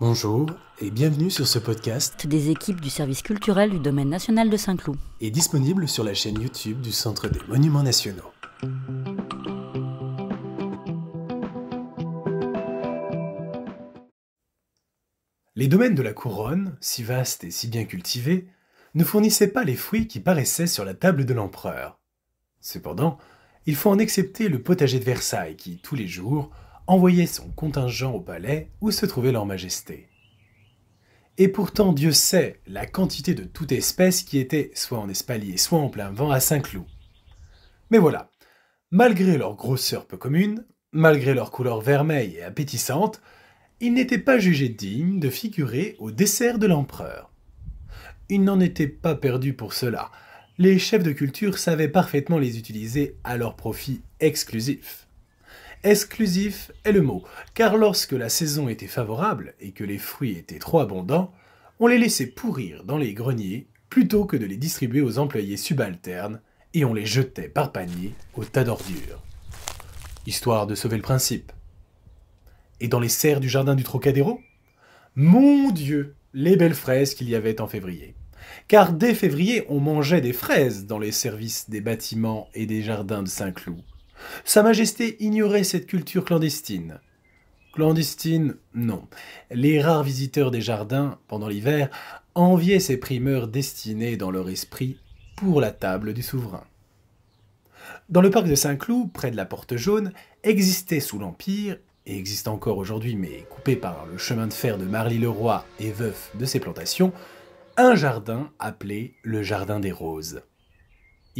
Bonjour et bienvenue sur ce podcast des équipes du service culturel du domaine national de Saint-Cloud et disponible sur la chaîne YouTube du Centre des Monuments Nationaux. Les domaines de la couronne, si vastes et si bien cultivés, ne fournissaient pas les fruits qui paraissaient sur la table de l'empereur. Cependant, il faut en excepter le potager de Versailles qui, tous les jours, envoyait son contingent au palais où se trouvait leur majesté. Et pourtant Dieu sait la quantité de toute espèce qui était soit en espalier, soit en plein vent à Saint-Cloud. Mais voilà, malgré leur grosseur peu commune, malgré leur couleur vermeille et appétissante, ils n'étaient pas jugés dignes de figurer au dessert de l'empereur. Ils n'en étaient pas perdus pour cela. Les chefs de culture savaient parfaitement les utiliser à leur profit exclusif. Exclusif est le mot, car lorsque la saison était favorable et que les fruits étaient trop abondants, on les laissait pourrir dans les greniers plutôt que de les distribuer aux employés subalternes et on les jetait par panier au tas d'ordures. Histoire de sauver le principe. Et dans les serres du jardin du Trocadéro Mon Dieu, les belles fraises qu'il y avait en février. Car dès février, on mangeait des fraises dans les services des bâtiments et des jardins de Saint-Cloud. Sa Majesté ignorait cette culture clandestine. Clandestine, non. Les rares visiteurs des jardins, pendant l'hiver, enviaient ces primeurs destinées dans leur esprit pour la table du souverain. Dans le parc de Saint-Cloud, près de la Porte Jaune, existait sous l'Empire, et existe encore aujourd'hui mais coupé par le chemin de fer de Marly-le-Roi et veuf de ses plantations, un jardin appelé le Jardin des Roses.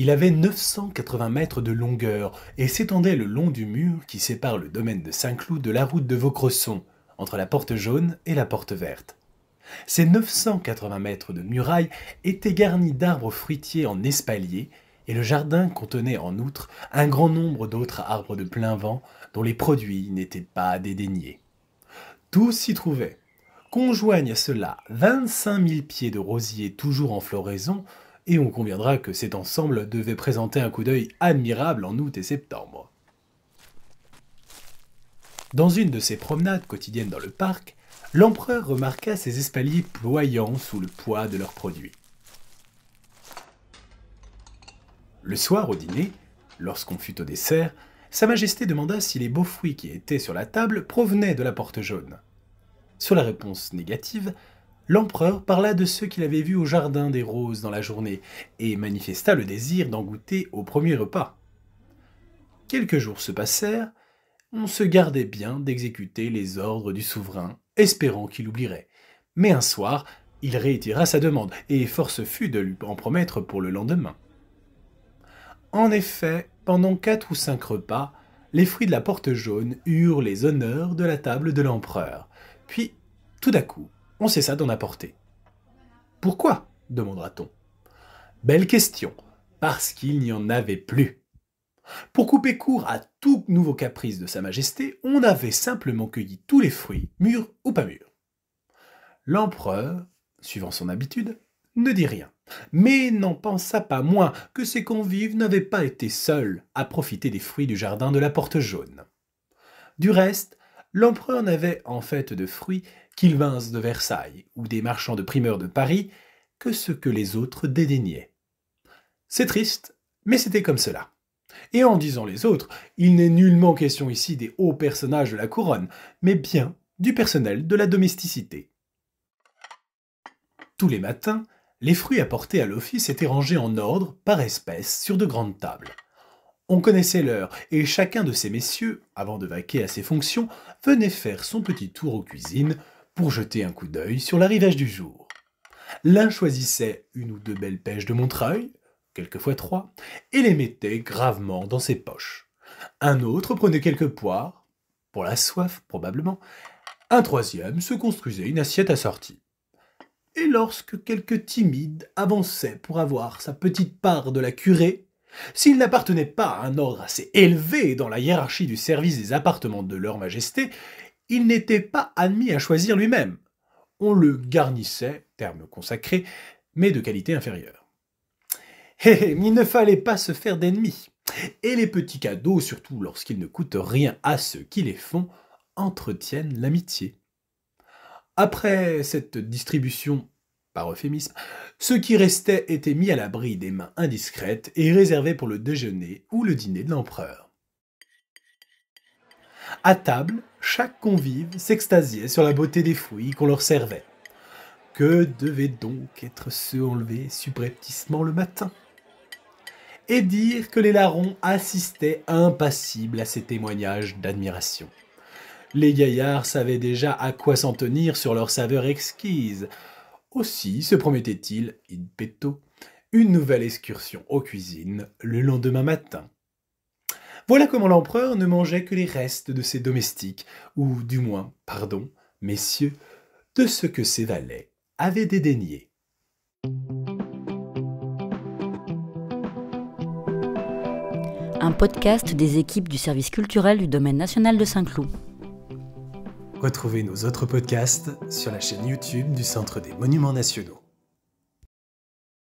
Il avait 980 mètres de longueur et s'étendait le long du mur qui sépare le domaine de Saint-Cloud de la route de Vaucresson, entre la porte jaune et la porte verte. Ces 980 mètres de muraille étaient garnis d'arbres fruitiers en espalier, et le jardin contenait en outre un grand nombre d'autres arbres de plein vent dont les produits n'étaient pas dédaignés. Tout s'y trouvait. Qu'on joigne à cela 25 000 pieds de rosiers toujours en floraison, et on conviendra que cet ensemble devait présenter un coup d'œil admirable en août et septembre. Dans une de ses promenades quotidiennes dans le parc, l'empereur remarqua ses espaliers ployants sous le poids de leurs produits. Le soir au dîner, lorsqu'on fut au dessert, Sa Majesté demanda si les beaux fruits qui étaient sur la table provenaient de la porte jaune. Sur la réponse négative, l'empereur parla de ceux qu'il avait vu au jardin des roses dans la journée, et manifesta le désir d'en goûter au premier repas. Quelques jours se passèrent, on se gardait bien d'exécuter les ordres du souverain, espérant qu'il oublierait. Mais un soir, il réitéra sa demande, et force fut de lui en promettre pour le lendemain. En effet, pendant quatre ou cinq repas, les fruits de la porte jaune eurent les honneurs de la table de l'empereur. Puis, tout à coup, on cessa d'en apporter. Pourquoi demandera-t-on. Belle question, parce qu'il n'y en avait plus. Pour couper court à tout nouveau caprice de Sa Majesté, on avait simplement cueilli tous les fruits, mûrs ou pas mûrs. L'empereur, suivant son habitude, ne dit rien, mais n'en pensa pas moins que ses convives n'avaient pas été seuls à profiter des fruits du jardin de la Porte Jaune. Du reste, l'empereur n'avait en fait de fruits qu'ils vinssent de Versailles ou des marchands de primeurs de Paris que ce que les autres dédaignaient. C'est triste, mais c'était comme cela. Et en disant les autres, il n'est nullement question ici des hauts personnages de la couronne, mais bien du personnel de la domesticité. Tous les matins, les fruits apportés à l'office étaient rangés en ordre, par espèce, sur de grandes tables. On connaissait l'heure, et chacun de ces messieurs, avant de vaquer à ses fonctions, venait faire son petit tour aux cuisines pour jeter un coup d'œil sur l'arrivage du jour. L'un choisissait une ou deux belles pêches de Montreuil, quelquefois trois, et les mettait gravement dans ses poches. Un autre prenait quelques poires, pour la soif probablement. Un troisième se construisait une assiette assortie. Et lorsque quelques timides avançait pour avoir sa petite part de la curée, s'il n'appartenait pas à un ordre assez élevé dans la hiérarchie du service des appartements de leur majesté, il n'était pas admis à choisir lui-même. On le garnissait, terme consacré, mais de qualité inférieure. il ne fallait pas se faire d'ennemis. Et les petits cadeaux, surtout lorsqu'ils ne coûtent rien à ceux qui les font, entretiennent l'amitié. Après cette distribution par euphémisme, ce qui restait était mis à l'abri des mains indiscrètes et réservé pour le déjeuner ou le dîner de l'empereur. À table, chaque convive s'extasiait sur la beauté des fruits qu'on leur servait. Que devaient donc être ceux enlevés subrepticement le matin Et dire que les larrons assistaient impassibles à ces témoignages d'admiration. Les gaillards savaient déjà à quoi s'en tenir sur leur saveur exquise, aussi se promettait-il, in petto, une nouvelle excursion aux cuisines le lendemain matin. Voilà comment l'empereur ne mangeait que les restes de ses domestiques, ou du moins, pardon, messieurs, de ce que ses valets avaient dédaigné. Un podcast des équipes du service culturel du domaine national de Saint-Cloud. Retrouvez nos autres podcasts sur la chaîne YouTube du Centre des Monuments Nationaux.